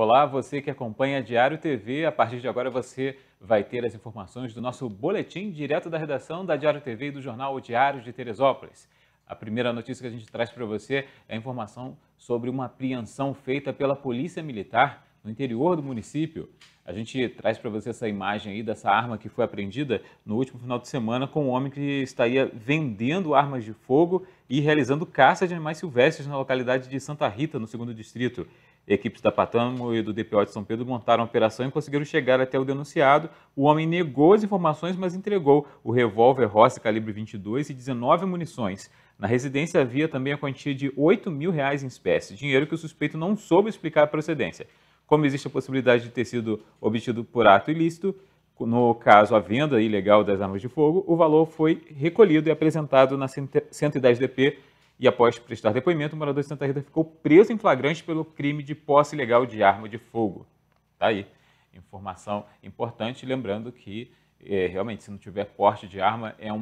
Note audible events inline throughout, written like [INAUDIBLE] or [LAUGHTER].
Olá, você que acompanha Diário TV. A partir de agora você vai ter as informações do nosso boletim direto da redação da Diário TV e do jornal o Diário de Teresópolis. A primeira notícia que a gente traz para você é a informação sobre uma apreensão feita pela Polícia Militar no interior do município. A gente traz para você essa imagem aí dessa arma que foi apreendida no último final de semana com um homem que estaria vendendo armas de fogo e realizando caça de animais silvestres na localidade de Santa Rita, no segundo distrito. Equipes da Patamo e do DPO de São Pedro montaram a operação e conseguiram chegar até o denunciado. O homem negou as informações, mas entregou o revólver Rossi calibre 22 e 19 munições. Na residência havia também a quantia de 8 mil reais em espécie, dinheiro que o suspeito não soube explicar a procedência. Como existe a possibilidade de ter sido obtido por ato ilícito, no caso a venda ilegal das armas de fogo, o valor foi recolhido e apresentado na 110 DP e após prestar depoimento, o morador de Santa Rita ficou preso em flagrante pelo crime de posse ilegal de arma de fogo. Tá aí, informação importante, lembrando que é, realmente se não tiver porte de arma é um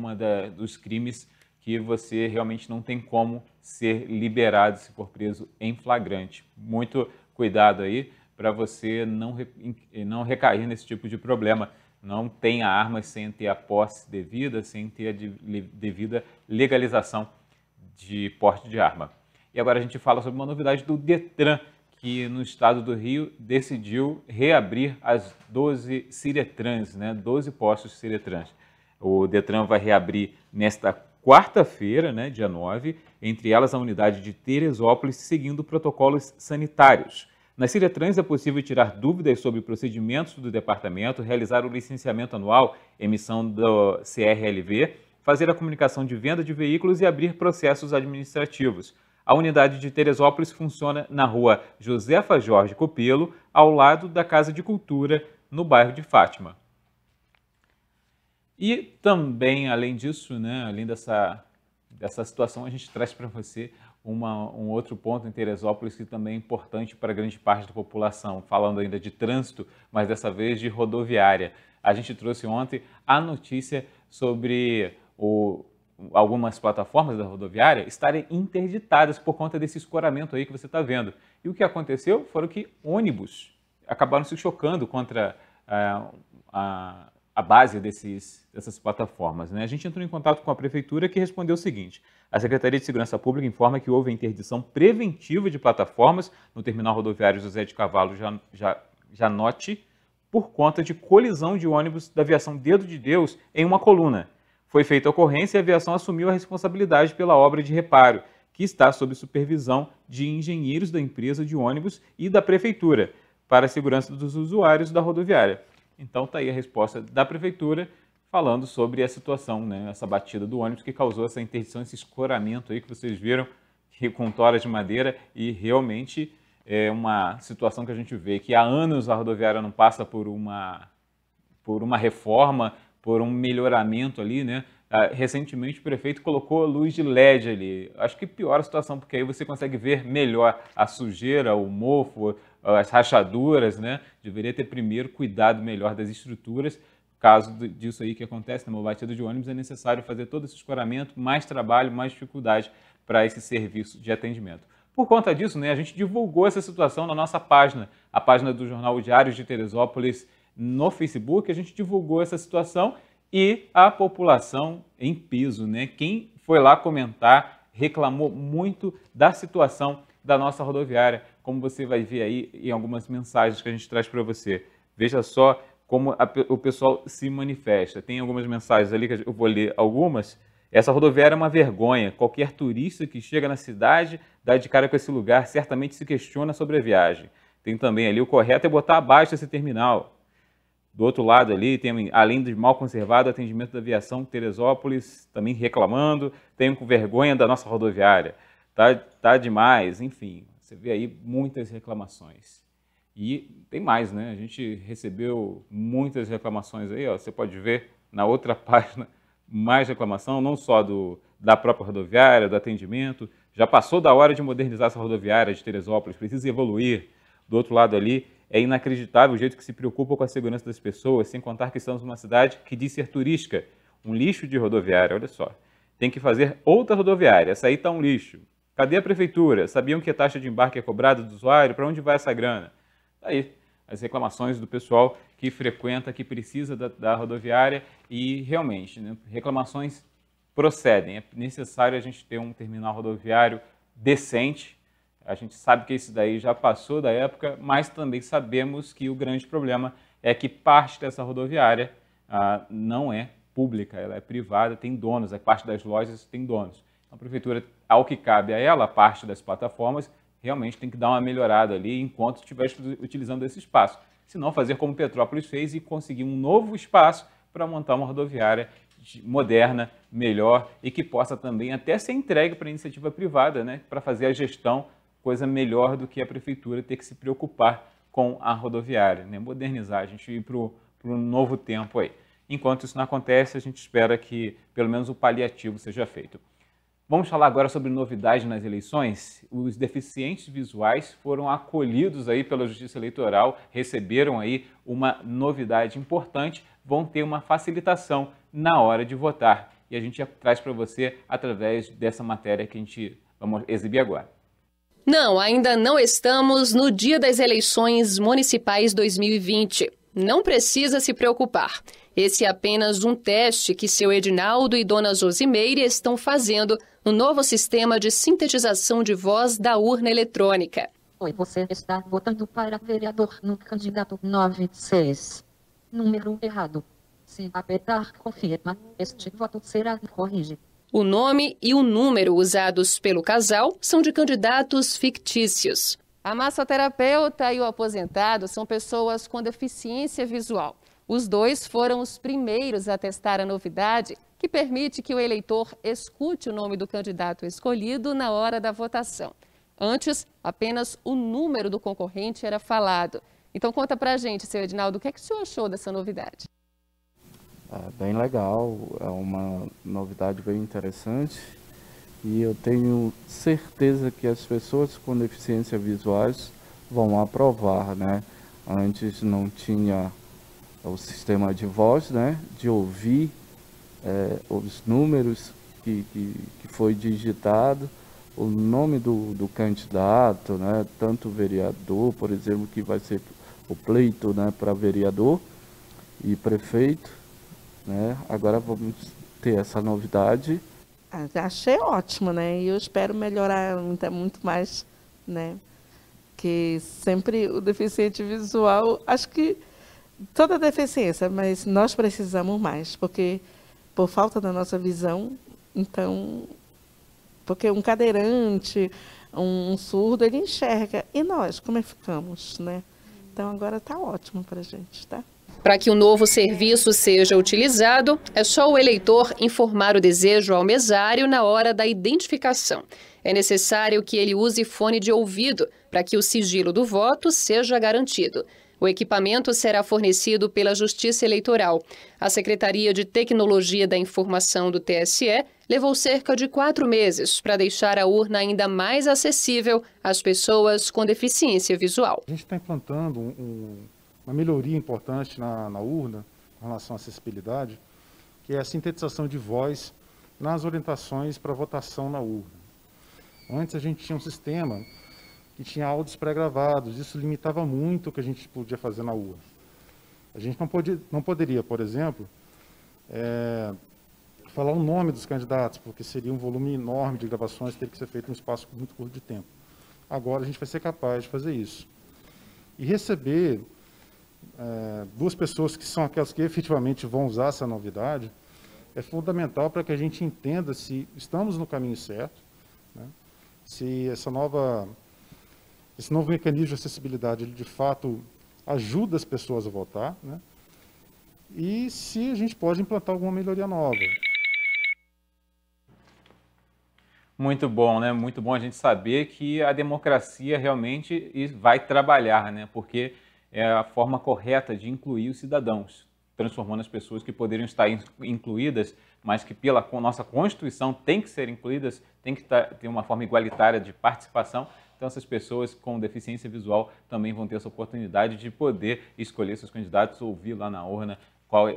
dos crimes que você realmente não tem como ser liberado se for preso em flagrante. Muito cuidado aí para você não, eh, não recair nesse tipo de problema. Não tenha armas sem ter a posse devida, sem ter a devida legalização de porte de arma. E agora a gente fala sobre uma novidade do Detran, que no estado do Rio decidiu reabrir as 12 Ciretrans, né? 12 postos Ciretrans. O Detran vai reabrir nesta quarta-feira, né, dia 9, entre elas a unidade de Teresópolis, seguindo protocolos sanitários. Na Ciretrans é possível tirar dúvidas sobre procedimentos do departamento, realizar o licenciamento anual, emissão do CRLV, fazer a comunicação de venda de veículos e abrir processos administrativos. A unidade de Teresópolis funciona na rua Josefa Jorge Copelo, ao lado da Casa de Cultura, no bairro de Fátima. E também, além disso, né, além dessa, dessa situação, a gente traz para você uma, um outro ponto em Teresópolis que também é importante para grande parte da população, falando ainda de trânsito, mas dessa vez de rodoviária. A gente trouxe ontem a notícia sobre ou algumas plataformas da rodoviária estarem interditadas por conta desse escoramento aí que você está vendo. E o que aconteceu foram que ônibus acabaram se chocando contra a, é, a, a base desses, dessas plataformas. Né? A gente entrou em contato com a prefeitura que respondeu o seguinte: a Secretaria de Segurança Pública informa que houve interdição preventiva de plataformas no terminal rodoviário José de Cavalo Janote por conta de colisão de ônibus da aviação Dedo de Deus em uma coluna. Foi feita a ocorrência e a aviação assumiu a responsabilidade pela obra de reparo, que está sob supervisão de engenheiros da empresa de ônibus e da prefeitura, para a segurança dos usuários da rodoviária. Então está aí a resposta da prefeitura falando sobre a situação, né, essa batida do ônibus que causou essa interdição, esse escoramento aí que vocês viram com toras de madeira e realmente é uma situação que a gente vê que há anos a rodoviária não passa por uma, por uma reforma por um melhoramento ali, né? Ah, recentemente o prefeito colocou luz de LED ali. Acho que piora a situação, porque aí você consegue ver melhor a sujeira, o mofo, as rachaduras, né? Deveria ter primeiro cuidado melhor das estruturas. Caso disso aí que acontece, numa né? batida de ônibus, é necessário fazer todo esse escoramento, mais trabalho, mais dificuldade para esse serviço de atendimento. Por conta disso, né, a gente divulgou essa situação na nossa página, a página do Jornal Diários de Teresópolis, no Facebook, a gente divulgou essa situação e a população em peso, né? Quem foi lá comentar reclamou muito da situação da nossa rodoviária, como você vai ver aí em algumas mensagens que a gente traz para você. Veja só como a, o pessoal se manifesta. Tem algumas mensagens ali que eu vou ler algumas. Essa rodoviária é uma vergonha. Qualquer turista que chega na cidade dá de cara com esse lugar, certamente se questiona sobre a viagem. Tem também ali o correto é botar abaixo esse terminal. Do outro lado ali, tem, além do mal conservado, atendimento da aviação Teresópolis também reclamando, tem com vergonha da nossa rodoviária. Tá, tá demais, enfim. Você vê aí muitas reclamações. E tem mais, né? A gente recebeu muitas reclamações aí, ó. Você pode ver na outra [LAUGHS] página mais reclamação, não só do, da própria rodoviária, do atendimento. Já passou da hora de modernizar essa rodoviária de Teresópolis, precisa evoluir. Do outro lado ali, é inacreditável o jeito que se preocupa com a segurança das pessoas, sem contar que estamos numa cidade que diz ser turística. Um lixo de rodoviária, olha só. Tem que fazer outra rodoviária, essa aí está um lixo. Cadê a prefeitura? Sabiam que a taxa de embarque é cobrada do usuário? Para onde vai essa grana? Tá aí, as reclamações do pessoal que frequenta, que precisa da, da rodoviária e realmente, né, reclamações procedem. É necessário a gente ter um terminal rodoviário decente, a gente sabe que esse daí já passou da época, mas também sabemos que o grande problema é que parte dessa rodoviária ah, não é pública, ela é privada, tem donos, a parte das lojas tem donos. Então, a prefeitura, ao que cabe a ela, a parte das plataformas, realmente tem que dar uma melhorada ali enquanto estiver utilizando esse espaço. Se não, fazer como Petrópolis fez e conseguir um novo espaço para montar uma rodoviária moderna, melhor e que possa também até ser entregue para iniciativa privada, né, para fazer a gestão coisa melhor do que a prefeitura ter que se preocupar com a rodoviária, né? modernizar, a gente ir para um novo tempo aí. Enquanto isso não acontece, a gente espera que pelo menos o paliativo seja feito. Vamos falar agora sobre novidade nas eleições. Os deficientes visuais foram acolhidos aí pela Justiça Eleitoral, receberam aí uma novidade importante, vão ter uma facilitação na hora de votar. E a gente traz para você através dessa matéria que a gente vamos exibir agora. Não, ainda não estamos no dia das eleições municipais 2020. Não precisa se preocupar. Esse é apenas um teste que seu Edinaldo e Dona Josimeire estão fazendo no novo sistema de sintetização de voz da urna eletrônica. Oi, você está votando para vereador no candidato 96. Número errado. Se apertar confirma, este voto será corrigido. O nome e o número usados pelo casal são de candidatos fictícios. A massoterapeuta e o aposentado são pessoas com deficiência visual. Os dois foram os primeiros a testar a novidade que permite que o eleitor escute o nome do candidato escolhido na hora da votação. Antes, apenas o número do concorrente era falado. Então conta pra gente, seu Edinaldo, o que, é que o senhor achou dessa novidade? é bem legal, é uma novidade bem interessante e eu tenho certeza que as pessoas com deficiência visuais vão aprovar, né? Antes não tinha o sistema de voz, né? De ouvir é, os números que, que, que, foi digitado, o nome do, do candidato, né? Tanto vereador, por exemplo, que vai ser o pleito, né? Para vereador e prefeito né? Agora vamos ter essa novidade. Ah, achei ótimo, né? E eu espero melhorar muito, é muito mais, né? Que sempre o deficiente visual, acho que toda deficiência, mas nós precisamos mais, porque por falta da nossa visão, então, porque um cadeirante, um surdo, ele enxerga, e nós, como é que ficamos, né? Então agora está ótimo para a gente, tá? Para que o novo serviço seja utilizado, é só o eleitor informar o desejo ao mesário na hora da identificação. É necessário que ele use fone de ouvido para que o sigilo do voto seja garantido. O equipamento será fornecido pela Justiça Eleitoral. A Secretaria de Tecnologia da Informação do TSE levou cerca de quatro meses para deixar a urna ainda mais acessível às pessoas com deficiência visual. A gente está implantando um uma melhoria importante na, na urna com relação à acessibilidade, que é a sintetização de voz nas orientações para votação na urna. Antes a gente tinha um sistema que tinha áudios pré-gravados, isso limitava muito o que a gente podia fazer na urna. A gente não, podia, não poderia, por exemplo, é, falar o nome dos candidatos, porque seria um volume enorme de gravações, teria que ser feito em um espaço muito curto de tempo. Agora a gente vai ser capaz de fazer isso. E receber é, duas pessoas que são aquelas que efetivamente vão usar essa novidade, é fundamental para que a gente entenda se estamos no caminho certo, né? se essa nova, esse novo mecanismo de acessibilidade ele de fato ajuda as pessoas a votar, né? e se a gente pode implantar alguma melhoria nova. Muito bom, né? Muito bom a gente saber que a democracia realmente vai trabalhar, né? Porque é a forma correta de incluir os cidadãos, transformando as pessoas que poderiam estar incluídas, mas que pela nossa Constituição tem que ser incluídas, tem que tá, ter uma forma igualitária de participação. Então, essas pessoas com deficiência visual também vão ter essa oportunidade de poder escolher seus candidatos, ouvir lá na urna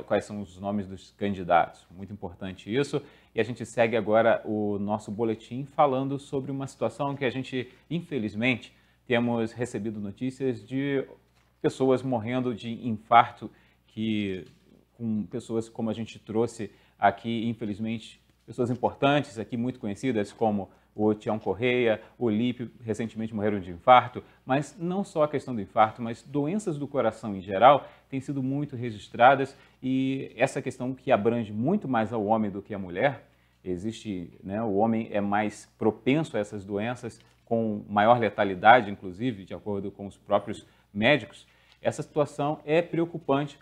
quais são os nomes dos candidatos. Muito importante isso. E a gente segue agora o nosso boletim falando sobre uma situação que a gente, infelizmente, temos recebido notícias de pessoas morrendo de infarto, que com pessoas como a gente trouxe aqui, infelizmente, pessoas importantes aqui, muito conhecidas, como o Tião Correia, o Lipe, recentemente morreram de infarto, mas não só a questão do infarto, mas doenças do coração em geral têm sido muito registradas e essa questão que abrange muito mais ao homem do que à mulher, existe, né, o homem é mais propenso a essas doenças, com maior letalidade, inclusive, de acordo com os próprios médicos, essa situação é preocupante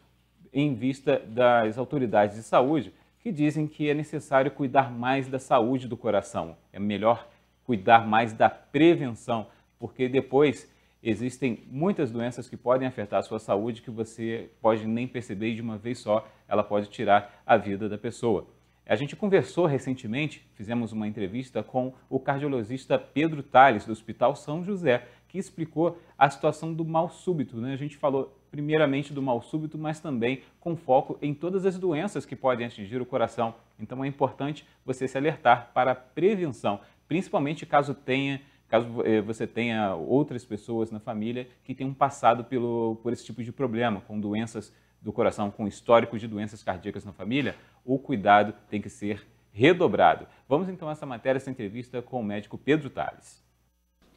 em vista das autoridades de saúde que dizem que é necessário cuidar mais da saúde do coração, é melhor cuidar mais da prevenção, porque depois existem muitas doenças que podem afetar a sua saúde que você pode nem perceber e de uma vez só ela pode tirar a vida da pessoa. A gente conversou recentemente, fizemos uma entrevista com o cardiologista Pedro Tales do Hospital São José, que explicou a situação do mal súbito. Né? A gente falou primeiramente do mal súbito, mas também com foco em todas as doenças que podem atingir o coração. Então é importante você se alertar para a prevenção, principalmente caso tenha caso eh, você tenha outras pessoas na família que tenham passado pelo, por esse tipo de problema, com doenças do coração, com histórico de doenças cardíacas na família, o cuidado tem que ser redobrado. Vamos então a essa matéria, essa entrevista com o médico Pedro Tales.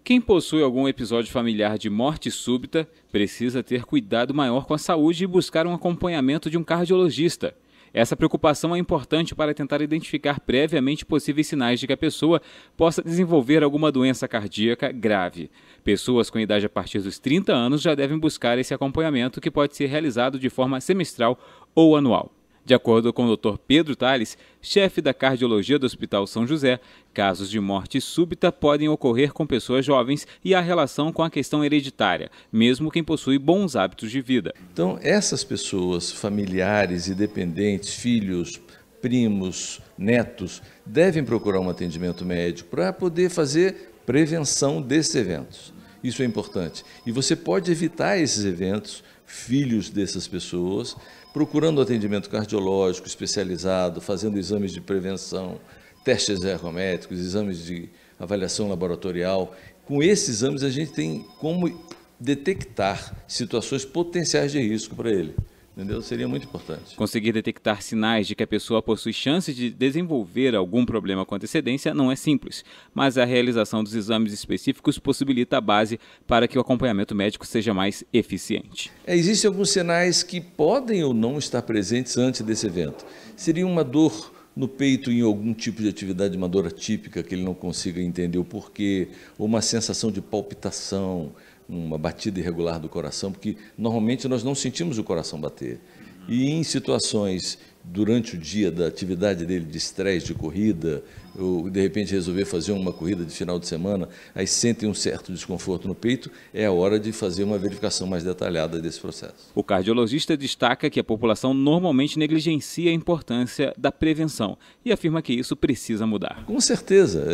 Quem possui algum episódio familiar de morte súbita precisa ter cuidado maior com a saúde e buscar um acompanhamento de um cardiologista. Essa preocupação é importante para tentar identificar previamente possíveis sinais de que a pessoa possa desenvolver alguma doença cardíaca grave. Pessoas com idade a partir dos 30 anos já devem buscar esse acompanhamento, que pode ser realizado de forma semestral ou anual. De acordo com o Dr. Pedro Tales, chefe da cardiologia do Hospital São José, casos de morte súbita podem ocorrer com pessoas jovens e há relação com a questão hereditária, mesmo quem possui bons hábitos de vida. Então, essas pessoas, familiares e dependentes, filhos, primos, netos, devem procurar um atendimento médico para poder fazer prevenção desses eventos. Isso é importante. E você pode evitar esses eventos, filhos dessas pessoas, procurando atendimento cardiológico especializado, fazendo exames de prevenção, testes ergométricos, exames de avaliação laboratorial. Com esses exames, a gente tem como detectar situações potenciais de risco para ele. Entendeu? Seria muito importante. Conseguir detectar sinais de que a pessoa possui chances de desenvolver algum problema com antecedência não é simples, mas a realização dos exames específicos possibilita a base para que o acompanhamento médico seja mais eficiente. É, existem alguns sinais que podem ou não estar presentes antes desse evento. Seria uma dor no peito em algum tipo de atividade, uma dor atípica que ele não consiga entender o porquê, ou uma sensação de palpitação, uma batida irregular do coração, porque normalmente nós não sentimos o coração bater. E em situações durante o dia da atividade dele de estresse, de corrida, ou de repente resolver fazer uma corrida de final de semana, aí sentem um certo desconforto no peito, é a hora de fazer uma verificação mais detalhada desse processo. O cardiologista destaca que a população normalmente negligencia a importância da prevenção e afirma que isso precisa mudar. Com certeza,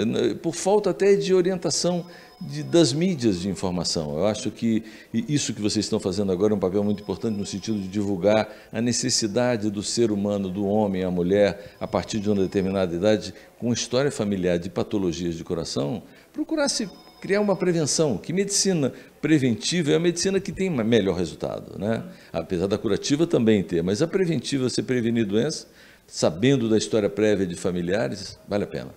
por falta até de orientação de, das mídias de informação. Eu acho que isso que vocês estão fazendo agora é um papel muito importante no sentido de divulgar a necessidade do ser humano, do homem, a mulher, a partir de uma determinada idade, com história familiar de patologias de coração, procurar se criar uma prevenção. Que medicina preventiva é a medicina que tem melhor resultado, né? Apesar da curativa também ter, mas a preventiva, você prevenir doença, sabendo da história prévia de familiares, vale a pena.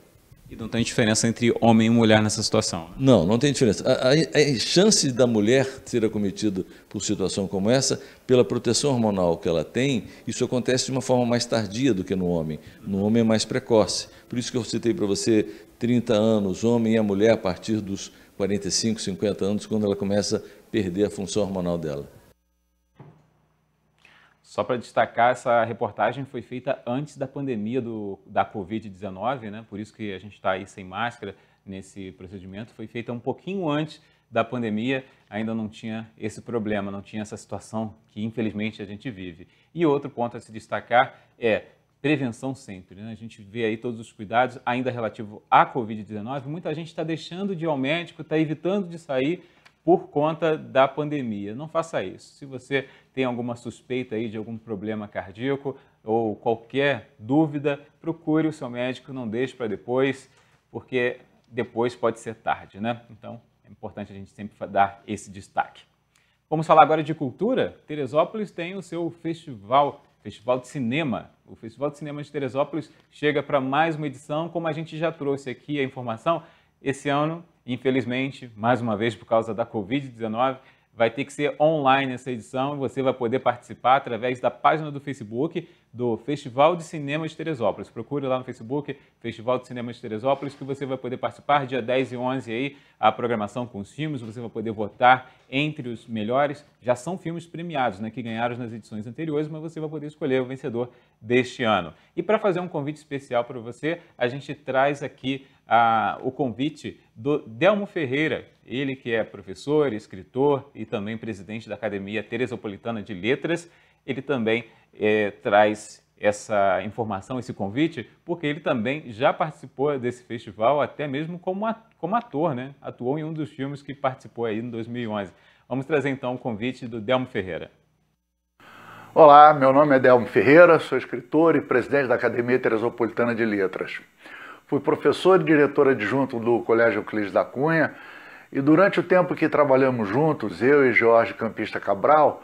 E não tem diferença entre homem e mulher nessa situação? Né? Não, não tem diferença. A, a, a, chance da mulher ser acometida por situação como essa, pela proteção hormonal que ela tem, isso acontece de uma forma mais tardia do que no homem. No homem é mais precoce. Por isso que eu citei para você 30 anos, homem e a mulher a partir dos 45, 50 anos, quando ela começa a perder a função hormonal dela. Só para destacar, essa reportagem foi feita antes da pandemia do, da Covid-19, né? por isso que a gente está aí sem máscara nesse procedimento. Foi feita um pouquinho antes da pandemia, ainda não tinha esse problema, não tinha essa situação que infelizmente a gente vive. E outro ponto a se destacar é prevenção sempre. Né? A gente vê aí todos os cuidados, ainda relativo à Covid-19. Muita gente está deixando de ir ao médico, está evitando de sair por conta da pandemia. Não faça isso. Se você tem alguma suspeita aí de algum problema cardíaco ou qualquer dúvida, procure o seu médico, não deixe para depois, porque depois pode ser tarde, né? Então, é importante a gente sempre dar esse destaque. Vamos falar agora de cultura. Teresópolis tem o seu festival, Festival de Cinema. O Festival de Cinema de Teresópolis chega para mais uma edição, como a gente já trouxe aqui a informação, esse ano Infelizmente, mais uma vez, por causa da Covid-19, vai ter que ser online essa edição. Você vai poder participar através da página do Facebook do Festival de Cinema de Teresópolis. Procure lá no Facebook, Festival de Cinema de Teresópolis, que você vai poder participar dia 10 e 11 aí, a programação com os filmes, você vai poder votar entre os melhores. Já são filmes premiados, né, que ganharam nas edições anteriores, mas você vai poder escolher o vencedor deste ano. E para fazer um convite especial para você, a gente traz aqui a o convite do Delmo Ferreira, ele que é professor, escritor e também presidente da Academia Teresopolitana de Letras, ele também é, traz essa informação, esse convite, porque ele também já participou desse festival, até mesmo como, como ator, né? Atuou em um dos filmes que participou aí em 2011. Vamos trazer então o convite do Delmo Ferreira. Olá, meu nome é Delmo Ferreira, sou escritor e presidente da Academia Teresopolitana de Letras. Fui professor e diretor adjunto do Colégio Euclides da Cunha e durante o tempo que trabalhamos juntos, eu e Jorge Campista Cabral,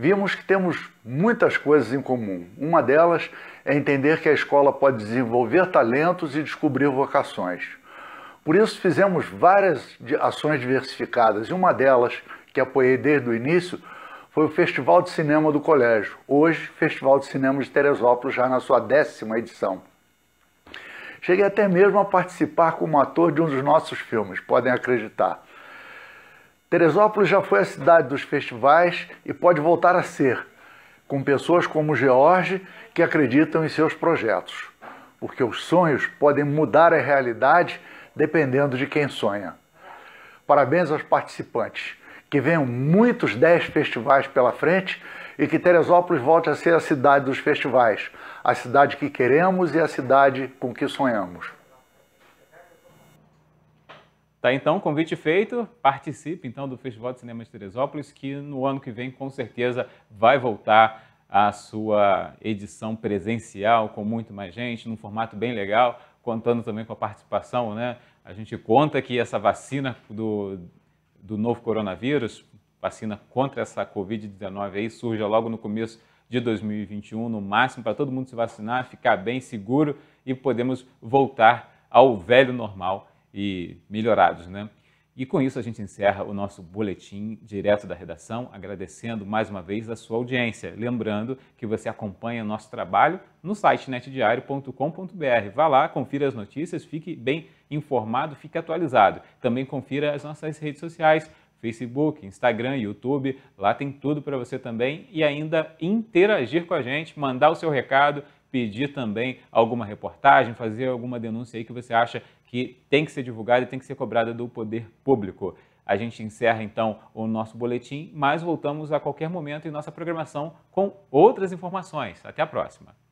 vimos que temos muitas coisas em comum. Uma delas é entender que a escola pode desenvolver talentos e descobrir vocações. Por isso, fizemos várias ações diversificadas e uma delas, que apoiei desde o início, foi o Festival de Cinema do Colégio, hoje Festival de Cinema de Teresópolis, já na sua décima edição. Cheguei até mesmo a participar como ator de um dos nossos filmes, podem acreditar. Teresópolis já foi a cidade dos festivais e pode voltar a ser, com pessoas como George que acreditam em seus projetos, porque os sonhos podem mudar a realidade dependendo de quem sonha. Parabéns aos participantes, que venham muitos 10 festivais pela frente e que Teresópolis volte a ser a cidade dos festivais, a cidade que queremos e a cidade com que sonhamos. Tá, então, convite feito, participe então do Festival de Cinema de Teresópolis, que no ano que vem com certeza vai voltar à sua edição presencial, com muito mais gente, num formato bem legal, contando também com a participação, né? A gente conta que essa vacina do, do novo coronavírus, vacina contra essa Covid-19 aí, surja logo no começo de 2021, no máximo, para todo mundo se vacinar, ficar bem seguro e podemos voltar ao velho normal e melhorados, né? E com isso a gente encerra o nosso boletim direto da redação, agradecendo mais uma vez a sua audiência. Lembrando que você acompanha o nosso trabalho no site netdiario.com.br. Vá lá, confira as notícias, fique bem informado, fique atualizado. Também confira as nossas redes sociais, Facebook, Instagram, YouTube. Lá tem tudo para você também e ainda interagir com a gente, mandar o seu recado, pedir também alguma reportagem, fazer alguma denúncia aí que você acha que tem que ser divulgada e tem que ser cobrada do poder público. A gente encerra então o nosso boletim, mas voltamos a qualquer momento em nossa programação com outras informações. Até a próxima!